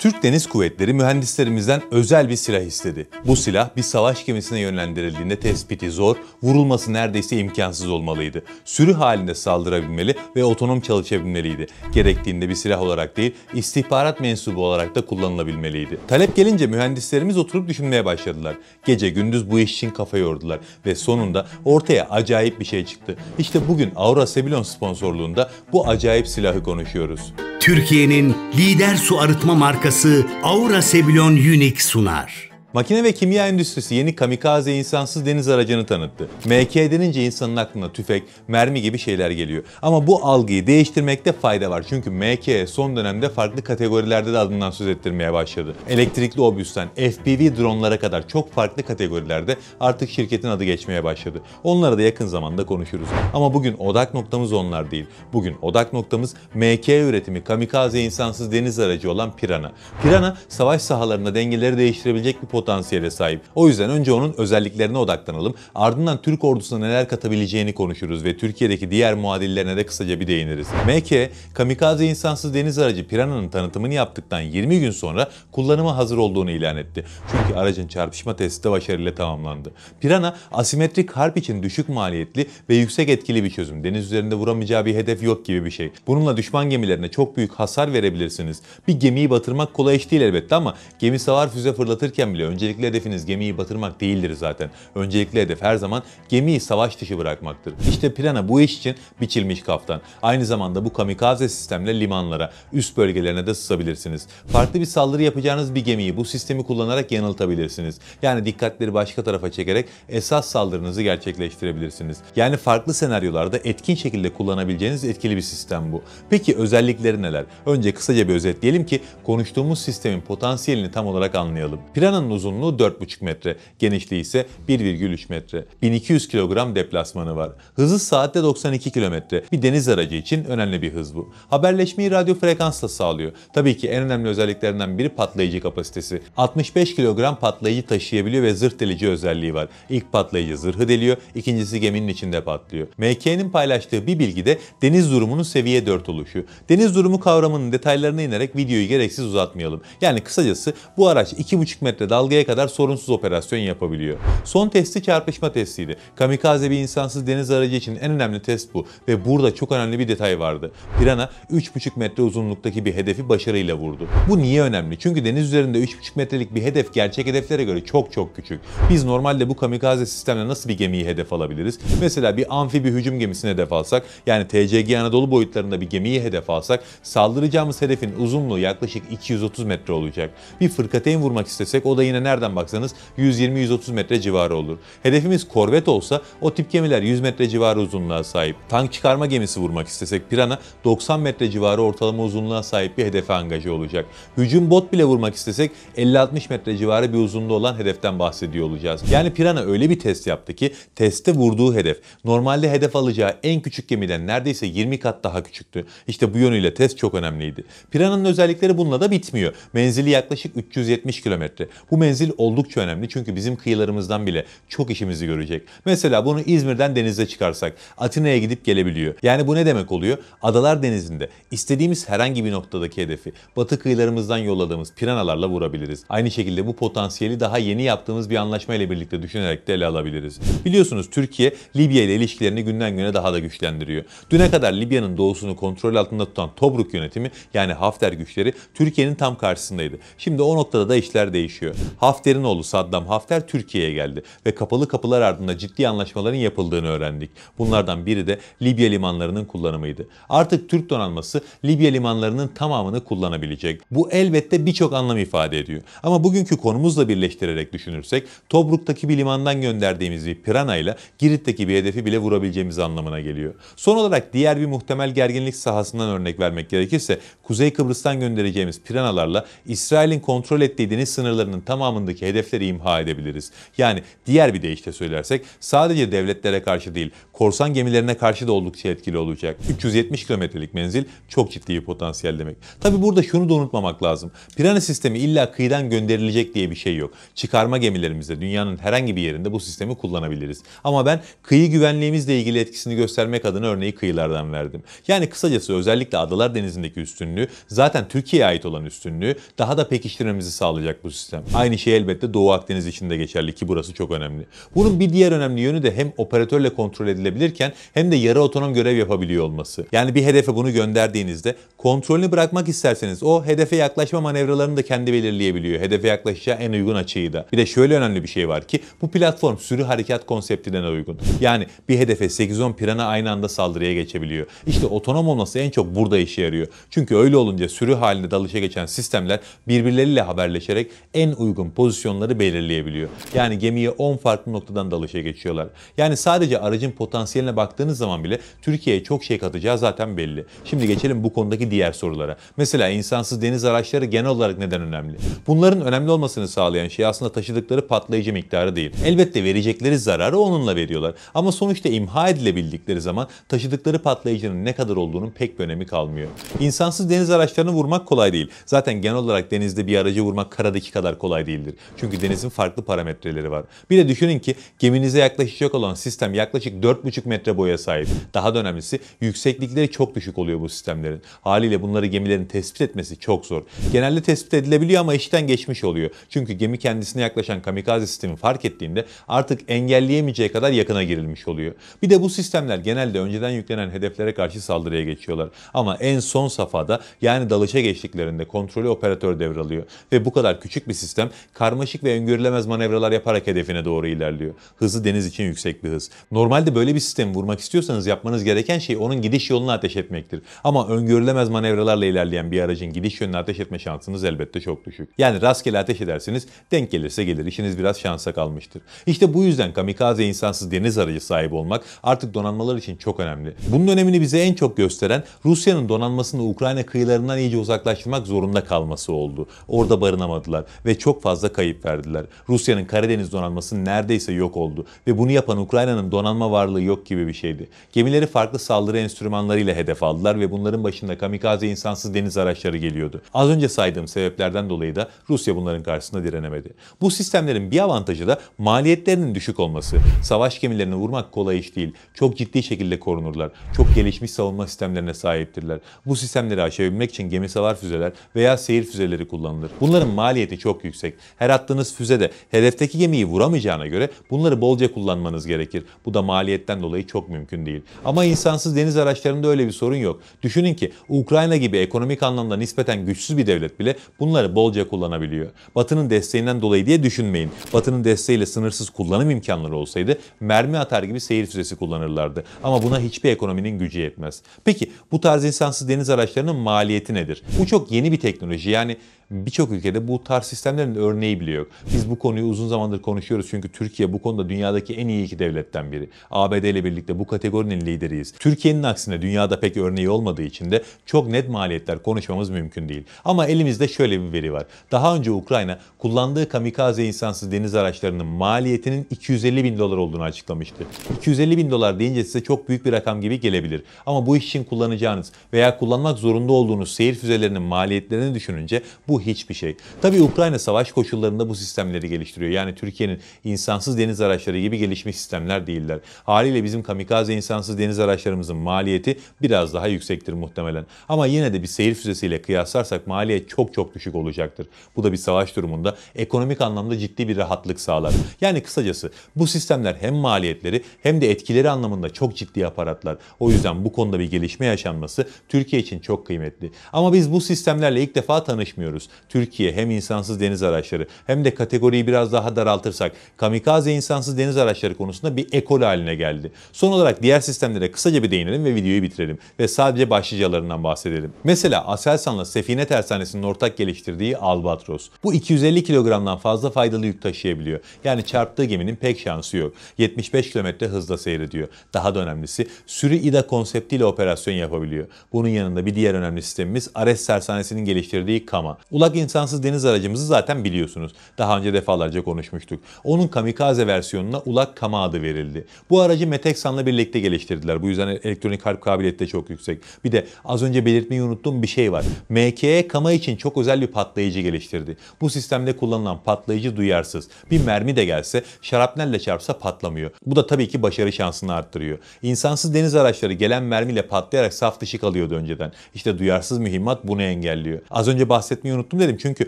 Türk Deniz Kuvvetleri mühendislerimizden özel bir silah istedi. Bu silah bir savaş gemisine yönlendirildiğinde tespiti zor, vurulması neredeyse imkansız olmalıydı. Sürü halinde saldırabilmeli ve otonom çalışabilmeliydi. Gerektiğinde bir silah olarak değil, istihbarat mensubu olarak da kullanılabilmeliydi. Talep gelince mühendislerimiz oturup düşünmeye başladılar. Gece gündüz bu iş için kafa yordular ve sonunda ortaya acayip bir şey çıktı. İşte bugün Aura Sebilon sponsorluğunda bu acayip silahı konuşuyoruz. Türkiye'nin lider su arıtma markası Aura Sebilon Unique sunar. Makine ve kimya endüstrisi yeni kamikaze insansız deniz aracını tanıttı. MK denince insanın aklına tüfek, mermi gibi şeyler geliyor. Ama bu algıyı değiştirmekte fayda var. Çünkü MK son dönemde farklı kategorilerde de adından söz ettirmeye başladı. Elektrikli obüsten FPV dronlara kadar çok farklı kategorilerde artık şirketin adı geçmeye başladı. Onlara da yakın zamanda konuşuruz. Ama bugün odak noktamız onlar değil. Bugün odak noktamız MK üretimi kamikaze insansız deniz aracı olan Pirana. Pirana savaş sahalarında dengeleri değiştirebilecek bir potansiyele sahip. O yüzden önce onun özelliklerine odaklanalım. Ardından Türk ordusuna neler katabileceğini konuşuruz ve Türkiye'deki diğer muadillerine de kısaca bir değiniriz. MK, kamikaze insansız deniz aracı Piranha'nın tanıtımını yaptıktan 20 gün sonra kullanıma hazır olduğunu ilan etti. Çünkü aracın çarpışma testi de başarıyla tamamlandı. Pirana, asimetrik harp için düşük maliyetli ve yüksek etkili bir çözüm. Deniz üzerinde vuramayacağı bir hedef yok gibi bir şey. Bununla düşman gemilerine çok büyük hasar verebilirsiniz. Bir gemiyi batırmak kolay iş değil elbette ama gemi savar füze fırlatırken bile öncelikli hedefiniz gemiyi batırmak değildir zaten. Öncelikli hedef her zaman gemiyi savaş dışı bırakmaktır. İşte Pirana bu iş için biçilmiş kaftan. Aynı zamanda bu kamikaze sistemle limanlara, üst bölgelerine de sızabilirsiniz. Farklı bir saldırı yapacağınız bir gemiyi bu sistemi kullanarak yanıltabilirsiniz. Yani dikkatleri başka tarafa çekerek esas saldırınızı gerçekleştirebilirsiniz. Yani farklı senaryolarda etkin şekilde kullanabileceğiniz etkili bir sistem bu. Peki özellikleri neler? Önce kısaca bir özetleyelim ki konuştuğumuz sistemin potansiyelini tam olarak anlayalım. Pirana'nın uzunluğu 4,5 metre, genişliği ise 1,3 metre. 1200 kilogram deplasmanı var. Hızı saatte 92 kilometre. Bir deniz aracı için önemli bir hız bu. Haberleşmeyi radyo frekansla sağlıyor. Tabii ki en önemli özelliklerinden biri patlayıcı kapasitesi. 65 kilogram patlayıcı taşıyabiliyor ve zırh delici özelliği var. İlk patlayıcı zırhı deliyor, ikincisi geminin içinde patlıyor. MK'nin paylaştığı bir bilgi de deniz durumunun seviye 4 oluşu. Deniz durumu kavramının detaylarına inerek videoyu gereksiz uzatmayalım. Yani kısacası bu araç 2,5 metre dalga dalgaya kadar sorunsuz operasyon yapabiliyor. Son testi çarpışma testiydi. Kamikaze bir insansız deniz aracı için en önemli test bu ve burada çok önemli bir detay vardı. Pirana 3,5 metre uzunluktaki bir hedefi başarıyla vurdu. Bu niye önemli? Çünkü deniz üzerinde 3,5 metrelik bir hedef gerçek hedeflere göre çok çok küçük. Biz normalde bu kamikaze sistemle nasıl bir gemiyi hedef alabiliriz? Mesela bir amfibi hücum gemisini hedef alsak, yani TCG Anadolu boyutlarında bir gemiyi hedef alsak, saldıracağımız hedefin uzunluğu yaklaşık 230 metre olacak. Bir fırkateyn vurmak istesek o da yine yine nereden baksanız 120-130 metre civarı olur. Hedefimiz korvet olsa o tip gemiler 100 metre civarı uzunluğa sahip. Tank çıkarma gemisi vurmak istesek Pirana 90 metre civarı ortalama uzunluğa sahip bir hedefe angaje olacak. Hücum bot bile vurmak istesek 50-60 metre civarı bir uzunluğu olan hedeften bahsediyor olacağız. Yani Pirana öyle bir test yaptı ki teste vurduğu hedef normalde hedef alacağı en küçük gemiden neredeyse 20 kat daha küçüktü. İşte bu yönüyle test çok önemliydi. Pirana'nın özellikleri bununla da bitmiyor. Menzili yaklaşık 370 kilometre. Bu menzili menzil oldukça önemli çünkü bizim kıyılarımızdan bile çok işimizi görecek. Mesela bunu İzmir'den denize çıkarsak Atina'ya gidip gelebiliyor. Yani bu ne demek oluyor? Adalar Denizi'nde istediğimiz herhangi bir noktadaki hedefi batı kıyılarımızdan yolladığımız piranalarla vurabiliriz. Aynı şekilde bu potansiyeli daha yeni yaptığımız bir anlaşma ile birlikte düşünerek de ele alabiliriz. Biliyorsunuz Türkiye Libya ile ilişkilerini günden güne daha da güçlendiriyor. Düne kadar Libya'nın doğusunu kontrol altında tutan Tobruk yönetimi yani Hafter güçleri Türkiye'nin tam karşısındaydı. Şimdi o noktada da işler değişiyor. Hafter'in oğlu Saddam Hafter Türkiye'ye geldi ve kapalı kapılar ardında ciddi anlaşmaların yapıldığını öğrendik. Bunlardan biri de Libya limanlarının kullanımıydı. Artık Türk donanması Libya limanlarının tamamını kullanabilecek. Bu elbette birçok anlam ifade ediyor. Ama bugünkü konumuzla birleştirerek düşünürsek Tobruk'taki bir limandan gönderdiğimiz bir Pirana ile Girit'teki bir hedefi bile vurabileceğimiz anlamına geliyor. Son olarak diğer bir muhtemel gerginlik sahasından örnek vermek gerekirse Kuzey Kıbrıs'tan göndereceğimiz Piranalarla İsrail'in kontrol ettiği deniz sınırlarının tamamı tamamındaki hedefleri imha edebiliriz. Yani diğer bir deyişle söylersek sadece devletlere karşı değil korsan gemilerine karşı da oldukça etkili olacak. 370 kilometrelik menzil çok ciddi bir potansiyel demek. Tabi burada şunu da unutmamak lazım. Pirana sistemi illa kıyıdan gönderilecek diye bir şey yok. Çıkarma gemilerimizde dünyanın herhangi bir yerinde bu sistemi kullanabiliriz. Ama ben kıyı güvenliğimizle ilgili etkisini göstermek adına örneği kıyılardan verdim. Yani kısacası özellikle Adalar Denizi'ndeki üstünlüğü zaten Türkiye'ye ait olan üstünlüğü daha da pekiştirmemizi sağlayacak bu sistem. Aynı Aynı şey elbette Doğu Akdeniz için de geçerli ki burası çok önemli. Bunun bir diğer önemli yönü de hem operatörle kontrol edilebilirken hem de yarı otonom görev yapabiliyor olması. Yani bir hedefe bunu gönderdiğinizde kontrolünü bırakmak isterseniz o hedefe yaklaşma manevralarını da kendi belirleyebiliyor. Hedefe yaklaşacağı en uygun açıyı da. Bir de şöyle önemli bir şey var ki bu platform sürü harekat konseptine uygun. Yani bir hedefe 8-10 pirana aynı anda saldırıya geçebiliyor. İşte otonom olması en çok burada işe yarıyor. Çünkü öyle olunca sürü halinde dalışa geçen sistemler birbirleriyle haberleşerek en uygun uygun pozisyonları belirleyebiliyor. Yani gemiye 10 farklı noktadan dalışa geçiyorlar. Yani sadece aracın potansiyeline baktığınız zaman bile Türkiye'ye çok şey katacağı zaten belli. Şimdi geçelim bu konudaki diğer sorulara. Mesela insansız deniz araçları genel olarak neden önemli? Bunların önemli olmasını sağlayan şey aslında taşıdıkları patlayıcı miktarı değil. Elbette verecekleri zararı onunla veriyorlar. Ama sonuçta imha edilebildikleri zaman taşıdıkları patlayıcının ne kadar olduğunun pek bir önemi kalmıyor. İnsansız deniz araçlarını vurmak kolay değil. Zaten genel olarak denizde bir aracı vurmak karadaki kadar kolay değil değildir. Çünkü denizin farklı parametreleri var. Bir de düşünün ki geminize yaklaşacak olan sistem yaklaşık 4,5 metre boya sahip. Daha da önemlisi yükseklikleri çok düşük oluyor bu sistemlerin. Haliyle bunları gemilerin tespit etmesi çok zor. Genelde tespit edilebiliyor ama işten geçmiş oluyor. Çünkü gemi kendisine yaklaşan kamikaze sistemi fark ettiğinde artık engelleyemeyeceği kadar yakına girilmiş oluyor. Bir de bu sistemler genelde önceden yüklenen hedeflere karşı saldırıya geçiyorlar. Ama en son safhada yani dalışa geçtiklerinde kontrolü operatör devralıyor. Ve bu kadar küçük bir sistem karmaşık ve öngörülemez manevralar yaparak hedefine doğru ilerliyor. Hızı deniz için yüksek bir hız. Normalde böyle bir sistemi vurmak istiyorsanız yapmanız gereken şey onun gidiş yolunu ateş etmektir. Ama öngörülemez manevralarla ilerleyen bir aracın gidiş yönünü ateş etme şansınız elbette çok düşük. Yani rastgele ateş edersiniz, denk gelirse gelir. İşiniz biraz şansa kalmıştır. İşte bu yüzden kamikaze insansız deniz aracı sahibi olmak artık donanmalar için çok önemli. Bunun önemini bize en çok gösteren Rusya'nın donanmasını Ukrayna kıyılarından iyice uzaklaştırmak zorunda kalması oldu. Orada barınamadılar ve çok fazla fazla kayıp verdiler. Rusya'nın Karadeniz donanması neredeyse yok oldu ve bunu yapan Ukrayna'nın donanma varlığı yok gibi bir şeydi. Gemileri farklı saldırı enstrümanlarıyla hedef aldılar ve bunların başında kamikaze insansız deniz araçları geliyordu. Az önce saydığım sebeplerden dolayı da Rusya bunların karşısında direnemedi. Bu sistemlerin bir avantajı da maliyetlerinin düşük olması. Savaş gemilerini vurmak kolay iş değil. Çok ciddi şekilde korunurlar. Çok gelişmiş savunma sistemlerine sahiptirler. Bu sistemleri aşabilmek için gemi savar füzeler veya seyir füzeleri kullanılır. Bunların maliyeti çok yüksek. Her attığınız füze de hedefteki gemiyi vuramayacağına göre bunları bolca kullanmanız gerekir. Bu da maliyetten dolayı çok mümkün değil. Ama insansız deniz araçlarında öyle bir sorun yok. Düşünün ki Ukrayna gibi ekonomik anlamda nispeten güçsüz bir devlet bile bunları bolca kullanabiliyor. Batı'nın desteğinden dolayı diye düşünmeyin. Batı'nın desteğiyle sınırsız kullanım imkanları olsaydı mermi atar gibi seyir füzesi kullanırlardı. Ama buna hiçbir ekonominin gücü yetmez. Peki bu tarz insansız deniz araçlarının maliyeti nedir? Bu çok yeni bir teknoloji. Yani birçok ülkede bu tarz sistemlerin örneği bile yok. Biz bu konuyu uzun zamandır konuşuyoruz çünkü Türkiye bu konuda dünyadaki en iyi iki devletten biri. ABD ile birlikte bu kategorinin lideriyiz. Türkiye'nin aksine dünyada pek örneği olmadığı için de çok net maliyetler konuşmamız mümkün değil. Ama elimizde şöyle bir veri var. Daha önce Ukrayna kullandığı kamikaze insansız deniz araçlarının maliyetinin 250 bin dolar olduğunu açıklamıştı. 250 bin dolar deyince size çok büyük bir rakam gibi gelebilir. Ama bu iş için kullanacağınız veya kullanmak zorunda olduğunuz seyir füzelerinin maliyetlerini düşününce bu hiçbir şey. Tabii Ukrayna savaş koşullarında bu sistemleri geliştiriyor. Yani Türkiye'nin insansız deniz araçları gibi gelişmiş sistemler değiller. Haliyle bizim kamikaze insansız deniz araçlarımızın maliyeti biraz daha yüksektir muhtemelen. Ama yine de bir seyir füzesiyle kıyaslarsak maliyet çok çok düşük olacaktır. Bu da bir savaş durumunda ekonomik anlamda ciddi bir rahatlık sağlar. Yani kısacası bu sistemler hem maliyetleri hem de etkileri anlamında çok ciddi aparatlar. O yüzden bu konuda bir gelişme yaşanması Türkiye için çok kıymetli. Ama biz bu sistemlerle ilk defa tanışmıyoruz. Türkiye hem insansız deniz araçları hem de kategoriyi biraz daha daraltırsak kamikaze insansız deniz araçları konusunda bir ekol haline geldi. Son olarak diğer sistemlere kısaca bir değinelim ve videoyu bitirelim ve sadece başlıcalarından bahsedelim. Mesela Aselsan'la Sefine Tersanesi'nin ortak geliştirdiği Albatros. Bu 250 kilogramdan fazla faydalı yük taşıyabiliyor. Yani çarptığı geminin pek şansı yok. 75 kilometre hızla seyrediyor. Daha da önemlisi sürü ida konseptiyle operasyon yapabiliyor. Bunun yanında bir diğer önemli sistemimiz Ares Tersanesi'nin geliştirdiği Kama. Ulak insansız deniz aracımızı zaten biliyorsunuz. Daha önce defalarca konuşmuştuk. Onun kamikaze versiyonuna Ulak Kama adı verildi. Bu aracı Meteksan'la birlikte geliştirdiler. Bu yüzden elektronik harp kabiliyeti de çok yüksek. Bir de az önce belirtmeyi unuttuğum bir şey var. MKE Kama için çok özel bir patlayıcı geliştirdi. Bu sistemde kullanılan patlayıcı duyarsız. Bir mermi de gelse şarapnelle çarpsa patlamıyor. Bu da tabii ki başarı şansını arttırıyor. İnsansız deniz araçları gelen mermiyle patlayarak saf dışı kalıyordu önceden. İşte duyarsız mühimmat bunu engelliyor. Az önce bahsetmeyi unuttum unuttum dedim. Çünkü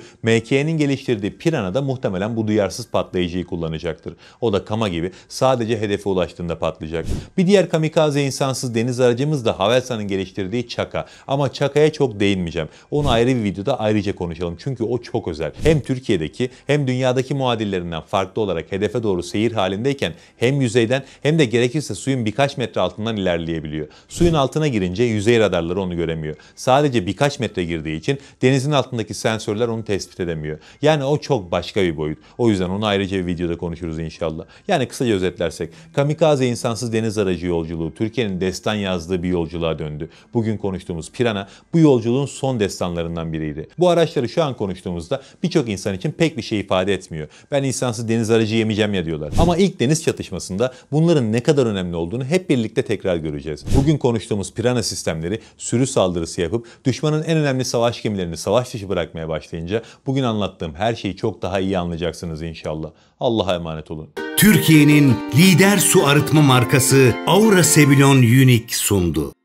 MK'nin geliştirdiği Pirana da muhtemelen bu duyarsız patlayıcıyı kullanacaktır. O da Kama gibi sadece hedefe ulaştığında patlayacak. Bir diğer kamikaze insansız deniz aracımız da Havelsan'ın geliştirdiği Çaka. Ama Çaka'ya çok değinmeyeceğim. Onu ayrı bir videoda ayrıca konuşalım. Çünkü o çok özel. Hem Türkiye'deki hem dünyadaki muadillerinden farklı olarak hedefe doğru seyir halindeyken hem yüzeyden hem de gerekirse suyun birkaç metre altından ilerleyebiliyor. Suyun altına girince yüzey radarları onu göremiyor. Sadece birkaç metre girdiği için denizin altındaki sensörler onu tespit edemiyor. Yani o çok başka bir boyut. O yüzden onu ayrıca bir videoda konuşuruz inşallah. Yani kısaca özetlersek, kamikaze insansız deniz aracı yolculuğu Türkiye'nin destan yazdığı bir yolculuğa döndü. Bugün konuştuğumuz Pirana bu yolculuğun son destanlarından biriydi. Bu araçları şu an konuştuğumuzda birçok insan için pek bir şey ifade etmiyor. Ben insansız deniz aracı yemeyeceğim ya diyorlar. Ama ilk deniz çatışmasında bunların ne kadar önemli olduğunu hep birlikte tekrar göreceğiz. Bugün konuştuğumuz Pirana sistemleri sürü saldırısı yapıp düşmanın en önemli savaş gemilerini savaş dışı bırak bırakmaya başlayınca bugün anlattığım her şeyi çok daha iyi anlayacaksınız inşallah. Allah'a emanet olun. Türkiye'nin lider su arıtma markası Aura Sebilon Unique sundu.